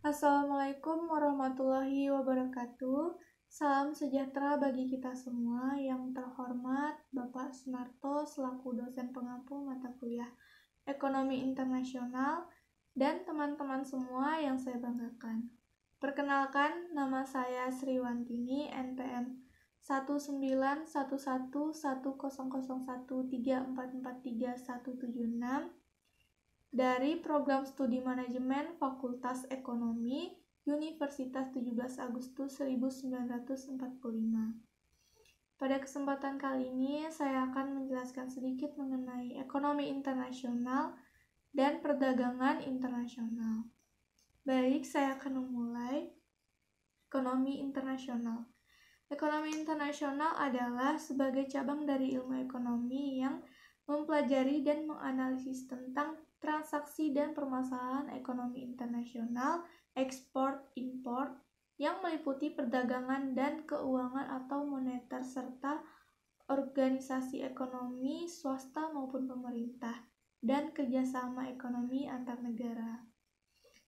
Assalamualaikum warahmatullahi wabarakatuh. Salam sejahtera bagi kita semua yang terhormat Bapak Sunarto selaku dosen pengampu mata kuliah Ekonomi Internasional dan teman-teman semua yang saya banggakan. Perkenalkan, nama saya Sri Wantini, NPM 191110013443176 dari program studi manajemen Fakultas Ekonomi Universitas 17 Agustus 1945. Pada kesempatan kali ini, saya akan menjelaskan sedikit mengenai ekonomi internasional dan perdagangan internasional. Baik, saya akan memulai ekonomi internasional. Ekonomi internasional adalah sebagai cabang dari ilmu ekonomi yang mempelajari dan menganalisis tentang transaksi dan permasalahan ekonomi internasional, ekspor, impor, yang meliputi perdagangan dan keuangan atau moneter serta organisasi ekonomi swasta maupun pemerintah dan kerjasama ekonomi antar negara.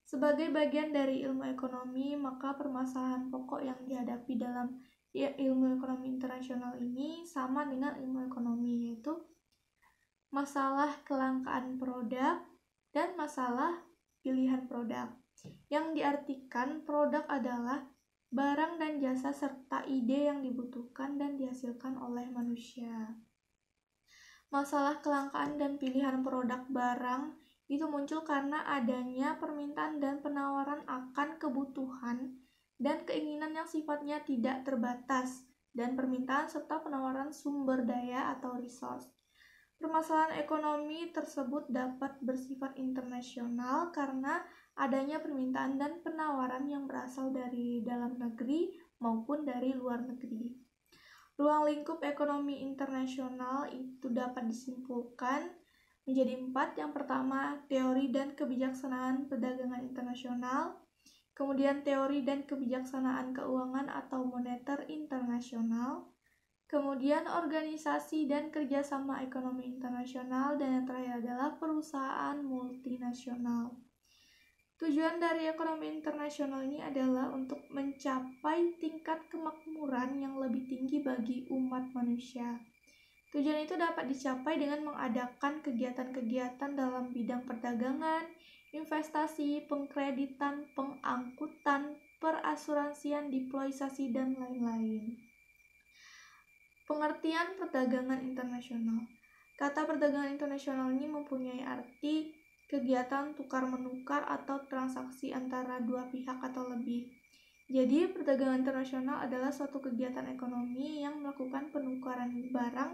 Sebagai bagian dari ilmu ekonomi, maka permasalahan pokok yang dihadapi dalam ilmu ekonomi internasional ini sama dengan ilmu ekonomi, yaitu masalah kelangkaan produk, dan masalah pilihan produk. Yang diartikan produk adalah barang dan jasa serta ide yang dibutuhkan dan dihasilkan oleh manusia. Masalah kelangkaan dan pilihan produk barang itu muncul karena adanya permintaan dan penawaran akan kebutuhan dan keinginan yang sifatnya tidak terbatas dan permintaan serta penawaran sumber daya atau resource. Permasalahan ekonomi tersebut dapat bersifat internasional karena adanya permintaan dan penawaran yang berasal dari dalam negeri maupun dari luar negeri. Ruang lingkup ekonomi internasional itu dapat disimpulkan menjadi empat. Yang pertama, teori dan kebijaksanaan perdagangan internasional. Kemudian teori dan kebijaksanaan keuangan atau moneter internasional kemudian organisasi dan kerjasama ekonomi internasional, dan yang terakhir adalah perusahaan multinasional. Tujuan dari ekonomi internasional ini adalah untuk mencapai tingkat kemakmuran yang lebih tinggi bagi umat manusia. Tujuan itu dapat dicapai dengan mengadakan kegiatan-kegiatan dalam bidang perdagangan, investasi, pengkreditan, pengangkutan, perasuransian, diploisasi, dan lain-lain. Pengertian perdagangan internasional. Kata perdagangan internasional ini mempunyai arti kegiatan tukar-menukar atau transaksi antara dua pihak atau lebih. Jadi, perdagangan internasional adalah suatu kegiatan ekonomi yang melakukan penukaran barang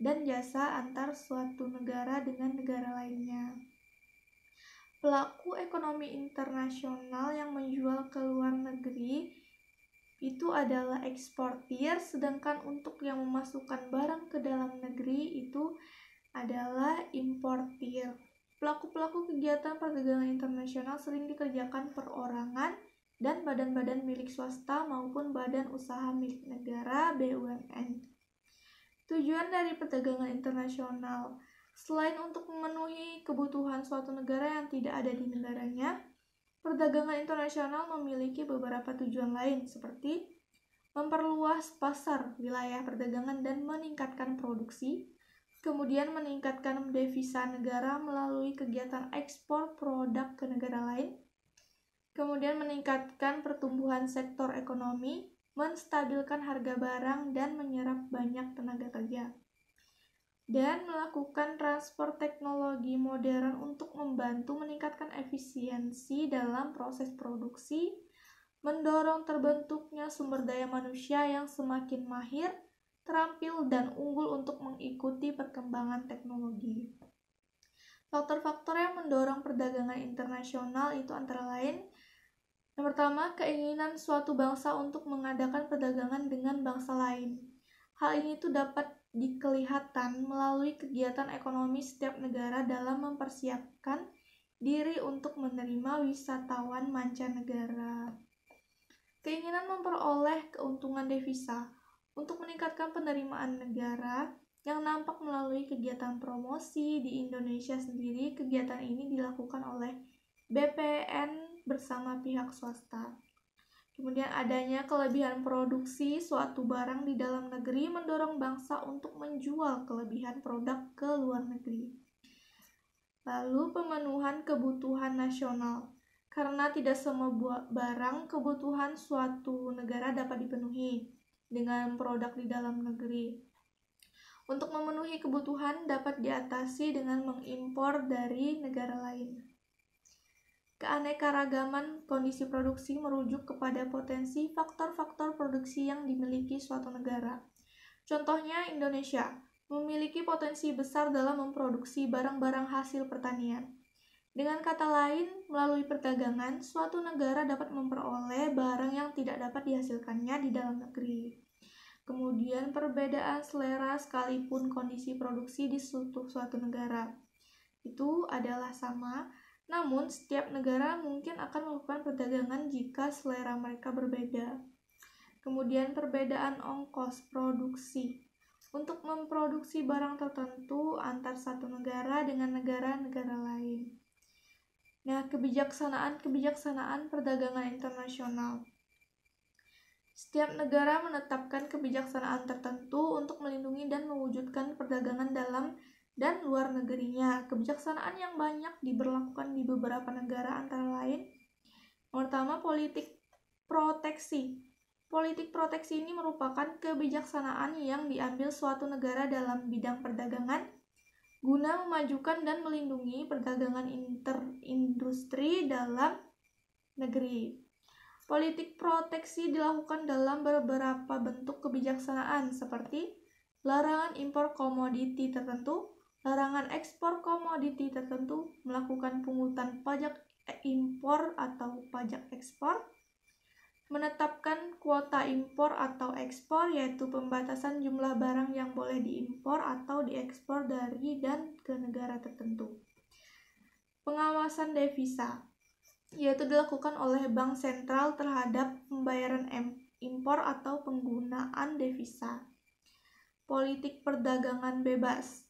dan jasa antar suatu negara dengan negara lainnya. Pelaku ekonomi internasional yang menjual ke luar negeri itu adalah eksportir, sedangkan untuk yang memasukkan barang ke dalam negeri itu adalah importir. Pelaku-pelaku kegiatan perdagangan internasional sering dikerjakan perorangan dan badan-badan milik swasta maupun badan usaha milik negara BUMN. Tujuan dari perdagangan internasional selain untuk memenuhi kebutuhan suatu negara yang tidak ada di negaranya, Perdagangan internasional memiliki beberapa tujuan lain seperti memperluas pasar wilayah perdagangan dan meningkatkan produksi, kemudian meningkatkan devisa negara melalui kegiatan ekspor produk ke negara lain, kemudian meningkatkan pertumbuhan sektor ekonomi, menstabilkan harga barang, dan menyerap banyak tenaga kerja dan melakukan transfer teknologi modern untuk membantu meningkatkan efisiensi dalam proses produksi, mendorong terbentuknya sumber daya manusia yang semakin mahir, terampil, dan unggul untuk mengikuti perkembangan teknologi. Faktor-faktor yang mendorong perdagangan internasional itu antara lain yang pertama, keinginan suatu bangsa untuk mengadakan perdagangan dengan bangsa lain. Hal ini itu dapat dikelihatan melalui kegiatan ekonomi setiap negara dalam mempersiapkan diri untuk menerima wisatawan mancanegara. Keinginan memperoleh keuntungan devisa untuk meningkatkan penerimaan negara yang nampak melalui kegiatan promosi di Indonesia sendiri, kegiatan ini dilakukan oleh BPN bersama pihak swasta. Kemudian adanya kelebihan produksi suatu barang di dalam negeri mendorong bangsa untuk menjual kelebihan produk ke luar negeri. Lalu pemenuhan kebutuhan nasional. Karena tidak semua barang kebutuhan suatu negara dapat dipenuhi dengan produk di dalam negeri. Untuk memenuhi kebutuhan dapat diatasi dengan mengimpor dari negara lain. Keanekaragaman kondisi produksi merujuk kepada potensi faktor-faktor produksi yang dimiliki suatu negara. Contohnya Indonesia memiliki potensi besar dalam memproduksi barang-barang hasil pertanian. Dengan kata lain, melalui perdagangan, suatu negara dapat memperoleh barang yang tidak dapat dihasilkannya di dalam negeri. Kemudian perbedaan selera sekalipun kondisi produksi di suatu, suatu negara itu adalah sama namun, setiap negara mungkin akan melakukan perdagangan jika selera mereka berbeda. Kemudian perbedaan ongkos produksi. Untuk memproduksi barang tertentu antar satu negara dengan negara-negara lain. Nah, kebijaksanaan-kebijaksanaan perdagangan internasional. Setiap negara menetapkan kebijaksanaan tertentu untuk melindungi dan mewujudkan perdagangan dalam dan luar negerinya. Kebijaksanaan yang banyak diberlakukan di beberapa negara antara lain pertama politik proteksi. Politik proteksi ini merupakan kebijaksanaan yang diambil suatu negara dalam bidang perdagangan guna memajukan dan melindungi perdagangan interindustri dalam negeri. Politik proteksi dilakukan dalam beberapa bentuk kebijaksanaan seperti larangan impor komoditi tertentu, larangan ekspor komoditi tertentu, melakukan pungutan pajak impor atau pajak ekspor, menetapkan kuota impor atau ekspor yaitu pembatasan jumlah barang yang boleh diimpor atau diekspor dari dan ke negara tertentu. Pengawasan devisa yaitu dilakukan oleh bank sentral terhadap pembayaran impor atau penggunaan devisa. Politik perdagangan bebas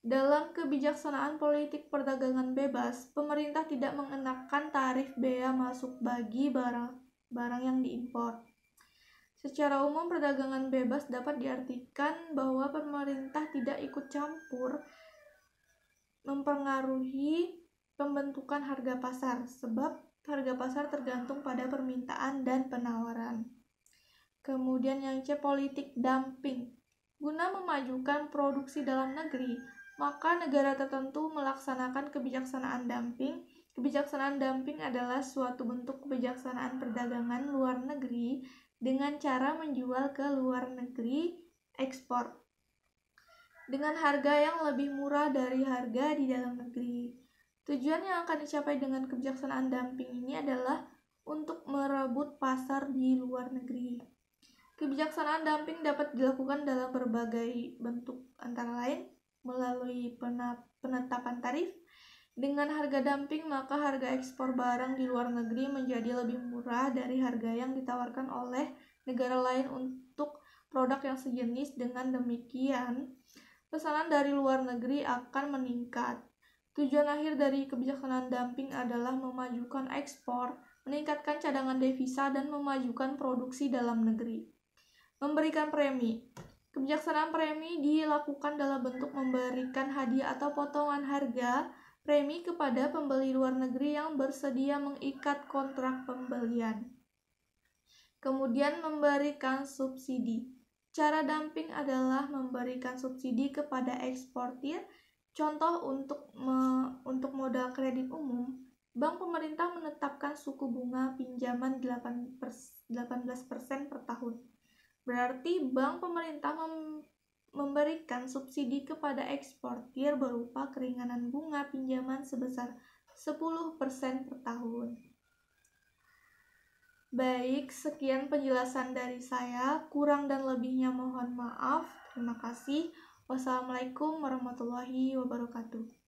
dalam kebijaksanaan politik perdagangan bebas, pemerintah tidak mengenakan tarif bea masuk bagi barang barang yang diimpor. Secara umum, perdagangan bebas dapat diartikan bahwa pemerintah tidak ikut campur mempengaruhi pembentukan harga pasar, sebab harga pasar tergantung pada permintaan dan penawaran. Kemudian yang C politik dumping. Guna memajukan produksi dalam negeri, maka negara tertentu melaksanakan kebijaksanaan dumping. Kebijaksanaan dumping adalah suatu bentuk kebijaksanaan perdagangan luar negeri dengan cara menjual ke luar negeri ekspor dengan harga yang lebih murah dari harga di dalam negeri. Tujuan yang akan dicapai dengan kebijaksanaan dumping ini adalah untuk merebut pasar di luar negeri. Kebijaksanaan dumping dapat dilakukan dalam berbagai bentuk antara lain melalui penetapan tarif. Dengan harga dumping, maka harga ekspor barang di luar negeri menjadi lebih murah dari harga yang ditawarkan oleh negara lain untuk produk yang sejenis. Dengan demikian, pesanan dari luar negeri akan meningkat. Tujuan akhir dari kebijakan dumping adalah memajukan ekspor, meningkatkan cadangan devisa, dan memajukan produksi dalam negeri. Memberikan premi Kebijaksanaan premi dilakukan dalam bentuk memberikan hadiah atau potongan harga premi kepada pembeli luar negeri yang bersedia mengikat kontrak pembelian. Kemudian memberikan subsidi. Cara dumping adalah memberikan subsidi kepada eksportir. Contoh untuk me, untuk modal kredit umum, bank pemerintah menetapkan suku bunga pinjaman 8, 18% per tahun Berarti bank pemerintah mem memberikan subsidi kepada eksportir berupa keringanan bunga pinjaman sebesar 10% per tahun. Baik, sekian penjelasan dari saya. Kurang dan lebihnya mohon maaf. Terima kasih. Wassalamualaikum warahmatullahi wabarakatuh.